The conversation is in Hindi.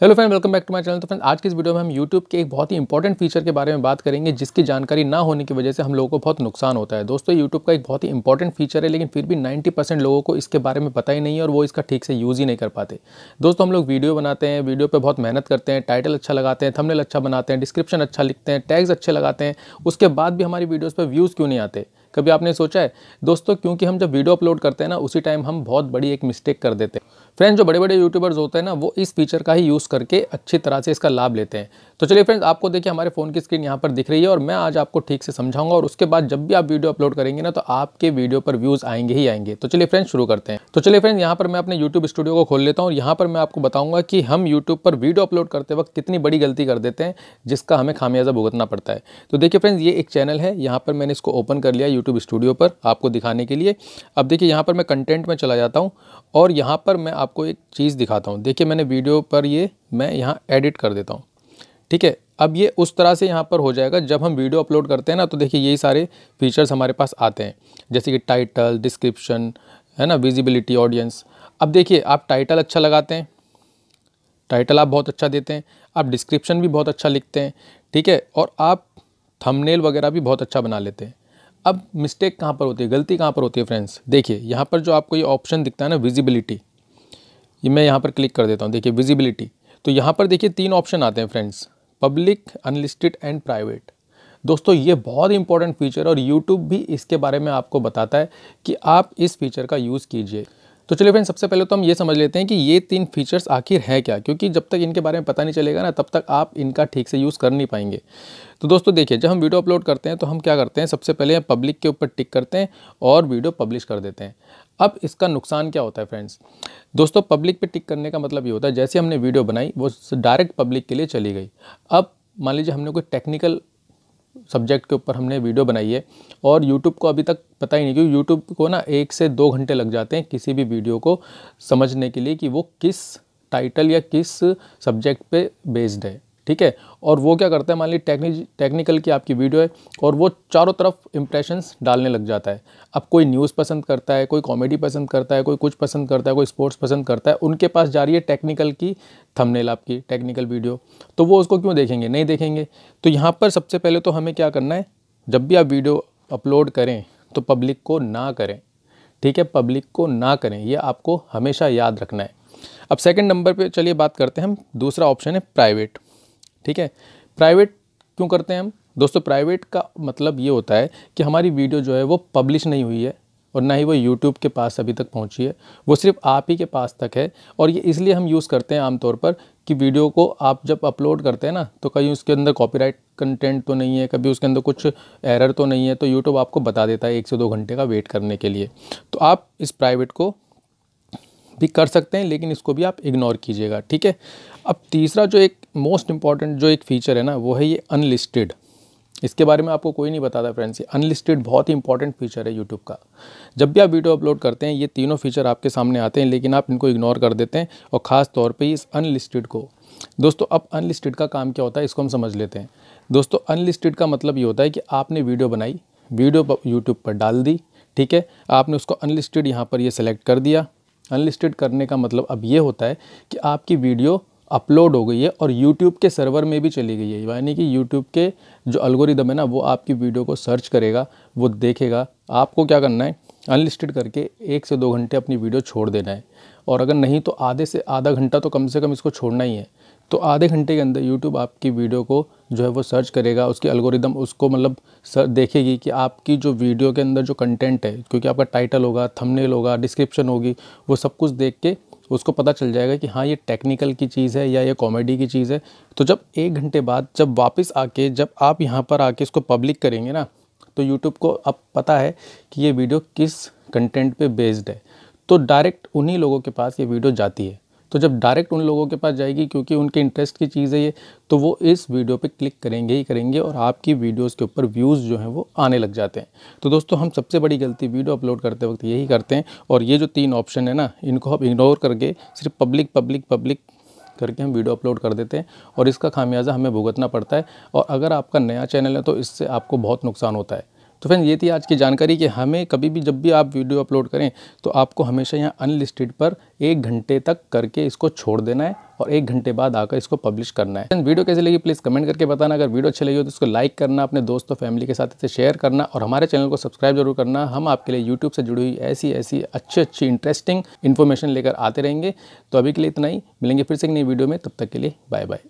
hello friend welcome back to my channel तो फ्रेंड आज की इस वीडियो में हम यूट्यूब के एक बहुत ही इंपॉर्टेंट फीचर के बारे में बात करेंगे जिसकी जानकारी ना होने की वजह से हम लोगों को बहुत नुकसान होता है दोस्तों यूट्यूब का एक बहुत ही इंपॉर्टेंट फीचर है लेकिन फिर भी 90 परसेंट लोगों को इसके बारे में पता ही नहीं और वो इसका ठीक से यूज़ ही नहीं कर पाते दोस्तों हम लोग वीडियो बनाते हैं वीडियो पर बहुत मेहनत करते हैं टाइटल अच्छा लगाते हैं थमनेल अच्छा बनाते हैं डिस्क्रिप्शन अच्छा लिखते हैं टैग्स अच्छे लगाते हैं उसके बाद भी हमारी वीडियोज़ पर व्यूज़ क्यों नहीं आते कभी आपने सोचा है दोस्तों क्योंकि हम जब वीडियो अपलोड करते हैं ना उसी टाइम हम बहुत बड़ी एक मिस्टेक कर देते हैं फ्रेंड्स जो बड़े बड़े यूट्यूबर्स होते हैं ना वो इस फीचर का ही यूज़ करके अच्छी तरह से इसका लाभ लेते हैं तो चलिए फ्रेंड्स आपको देखिए हमारे फ़ोन की स्क्रीन यहाँ पर दिख रही है और मैं आज आपको ठीक से समझाऊंगा और उसके बाद जब भी आप वीडियो अपलोड करेंगे ना तो आपके वीडियो पर व्यूज़ आएंगे ही आएंगे तो चलिए फ्रेंड्स शुरू करते हैं तो चलिए फ्रेंड्स यहाँ पर मैं अपने यूट्यूब स्टूडियो को खोल लेता हूँ और यहाँ पर मैं आपको बताऊँगा कि हम यूट्यूब पर वीडियो अपलोड करते वक्त कितनी बड़ी गलती कर देते हैं जिसका हमें खामियाजा भुगतना पड़ता है तो देखिए फ्रेंड्स ये एक चैनल है यहाँ पर मैंने इसको ओपन कर लिया यूट्यूब स्टूडियो पर आपको दिखाने के लिए अब देखिए यहाँ पर मैं कंटेंट में चला जाता हूँ और यहाँ पर मैं आपको एक चीज़ दिखाता हूँ देखिए मैंने वीडियो पर ये मैं यहाँ एडिट कर देता हूँ ठीक है अब ये उस तरह से यहाँ पर हो जाएगा जब हम वीडियो अपलोड करते हैं ना तो देखिए यही सारे फीचर्स हमारे पास आते हैं जैसे कि टाइटल डिस्क्रिप्शन है ना विजिबिलिटी ऑडियंस अब देखिए आप टाइटल अच्छा लगाते हैं टाइटल आप बहुत अच्छा देते हैं आप डिस्क्रिप्शन भी बहुत अच्छा लिखते हैं ठीक है और आप थंबनेल वगैरह भी बहुत अच्छा बना लेते हैं अब मिस्टेक कहाँ पर होती है गलती कहाँ पर होती है फ्रेंड्स देखिए यहाँ पर जो आपको ये ऑप्शन दिखता है ना विजिबिलिटी ये मैं यहाँ पर क्लिक कर देता हूँ देखिए विजिबिलिटी तो यहाँ पर देखिए तीन ऑप्शन आते हैं friends public unlisted and private दोस्तों ये बहुत इंपॉर्टेंट फीचर और यूट्यूब भी इसके बारे में आपको बताता है कि आप इस फीचर का यूज़ कीजिए तो चलिए फ्रेंड सबसे पहले तो हम ये समझ लेते हैं कि ये तीन फीचर्स आखिर है क्या क्योंकि जब तक इनके बारे में पता नहीं चलेगा ना तब तक आप इनका ठीक से यूज़ कर नहीं पाएंगे तो दोस्तों देखिए जब हम वीडियो अपलोड करते हैं तो हम क्या करते हैं सबसे पहले पब्लिक के ऊपर टिक करते हैं और वीडियो पब्लिश कर देते हैं अब इसका नुकसान क्या होता है फ्रेंड्स दोस्तों पब्लिक पे टिक करने का मतलब ये होता है जैसे हमने वीडियो बनाई वो डायरेक्ट पब्लिक के लिए चली गई अब मान लीजिए हमने कोई टेक्निकल सब्जेक्ट के ऊपर हमने वीडियो बनाई है और यूट्यूब को अभी तक पता ही नहीं क्योंकि यूट्यूब को ना एक से दो घंटे लग जाते हैं किसी भी वीडियो को समझने के लिए कि वो किस टाइटल या किस सब्जेक्ट पे बेस्ड है ठीक है और वो क्या करता है मान ली टेक्निक टेक्निकल की आपकी वीडियो है और वो चारों तरफ इंप्रेशंस डालने लग जाता है अब कोई न्यूज़ पसंद करता है कोई कॉमेडी पसंद करता है कोई कुछ पसंद करता है कोई स्पोर्ट्स पसंद करता है उनके पास जा रही है टेक्निकल की थंबनेल आपकी टेक्निकल वीडियो तो वो उसको क्यों देखेंगे नहीं देखेंगे तो यहाँ पर सबसे पहले तो हमें क्या करना है जब भी आप वीडियो अपलोड करें तो पब्लिक को ना करें ठीक है पब्लिक को ना करें ये आपको हमेशा याद रखना है अब सेकंड नंबर पे चलिए बात करते हैं हम दूसरा ऑप्शन है प्राइवेट ठीक है प्राइवेट क्यों करते हैं हम दोस्तों प्राइवेट का मतलब ये होता है कि हमारी वीडियो जो है वो पब्लिश नहीं हुई है और ना ही वो यूट्यूब के पास अभी तक पहुंची है वो सिर्फ आप ही के पास तक है और ये इसलिए हम यूज़ करते हैं आमतौर पर कि वीडियो को आप जब अपलोड करते हैं ना तो कहीं उसके अंदर कॉपीराइट कंटेंट तो नहीं है कभी उसके अंदर कुछ एरर तो नहीं है तो यूट्यूब आपको बता देता है एक से दो घंटे का वेट करने के लिए तो आप इस प्राइवेट को भी कर सकते हैं लेकिन इसको भी आप इग्नोर कीजिएगा ठीक है अब तीसरा जो एक मोस्ट इम्पॉर्टेंट जो एक फ़ीचर है ना वो है ये अनलिस्टेड इसके बारे में आपको कोई नहीं बताता फ्रेंड्स ये अनलिस्टेड बहुत ही इंपॉर्टेंट फीचर है यूट्यूब का जब भी आप वीडियो अपलोड करते हैं ये तीनों फीचर आपके सामने आते हैं लेकिन आप इनको इग्नोर कर देते हैं और ख़ास तौर पर इस अनलिस्टेड को दोस्तों अब अनलिस्टेड का काम क्या होता है इसको हम समझ लेते हैं दोस्तों अनलिस्टेड का मतलब ये होता है कि आपने वीडियो बनाई वीडियो यूट्यूब पर डाल दी ठीक है आपने उसको अनलिस्टेड यहाँ पर ये सेलेक्ट कर दिया अनलिस्टेड करने का मतलब अब ये होता है कि आपकी वीडियो अपलोड हो गई है और यूट्यूब के सर्वर में भी चली गई है यानी कि यूट्यूब के जो अलगोरिदम है ना वो आपकी वीडियो को सर्च करेगा वो देखेगा आपको क्या करना है अनलिस्टेड करके एक से दो घंटे अपनी वीडियो छोड़ देना है और अगर नहीं तो आधे से आधा घंटा तो कम से कम इसको छोड़ना ही है तो आधे घंटे के अंदर YouTube आपकी वीडियो को जो है वो सर्च करेगा उसकी अलगोरिदम उसको मतलब सर देखेगी कि आपकी जो वीडियो के अंदर जो कंटेंट है क्योंकि आपका टाइटल होगा थंबनेल होगा डिस्क्रिप्शन होगी वो सब कुछ देख के उसको पता चल जाएगा कि हाँ ये टेक्निकल की चीज़ है या ये कॉमेडी की चीज़ है तो जब एक घंटे बाद जब वापस आके जब आप यहाँ पर आके इसको पब्लिक करेंगे ना तो यूट्यूब को अब पता है कि ये वीडियो किस कंटेंट पे बेस्ड है तो डायरेक्ट उन्हीं लोगों के पास ये वीडियो जाती है तो जब डायरेक्ट उन लोगों के पास जाएगी क्योंकि उनके इंटरेस्ट की चीज़ है ये तो वो इस वीडियो पे क्लिक करेंगे ही करेंगे और आपकी वीडियोस के ऊपर व्यूज़ जो हैं वो आने लग जाते हैं तो दोस्तों हम सबसे बड़ी गलती वीडियो अपलोड करते वक्त यही करते हैं और ये जो तीन ऑप्शन है ना इनको हम इग्नोर करके सिर्फ पब्लिक पब्लिक पब्लिक करके हम वीडियो अपलोड कर देते हैं और इसका खामियाजा हमें भुगतना पड़ता है और अगर आपका नया चैनल है तो इससे आपको बहुत नुकसान होता है तो फ्रेंड ये थी आज की जानकारी कि हमें कभी भी जब भी आप वीडियो अपलोड करें तो आपको हमेशा यहाँ अनलिस्टेड पर एक घंटे तक करके इसको छोड़ देना है और एक घंटे बाद आकर इसको पब्लिश करना है फ्रेंड वीडियो कैसे लगी प्लीज़ कमेंट करके बताना अगर वीडियो अच्छी लगी हो तो इसको लाइक करना अपने दोस्तों फैमिली के साथ इसे शेयर करना और हमारे चैनल को सब्सक्राइब जरूर करना हम आपके लिए यूट्यूब से जुड़ी हुई ऐसी ऐसी अच्छी अच्छी इंटरेस्टिंग इन्फॉर्मेशन लेकर आते रहेंगे तो अभी के लिए इतना ही मिलेंगे फिर से एक नई वीडियो में तब तक के लिए बाय बाय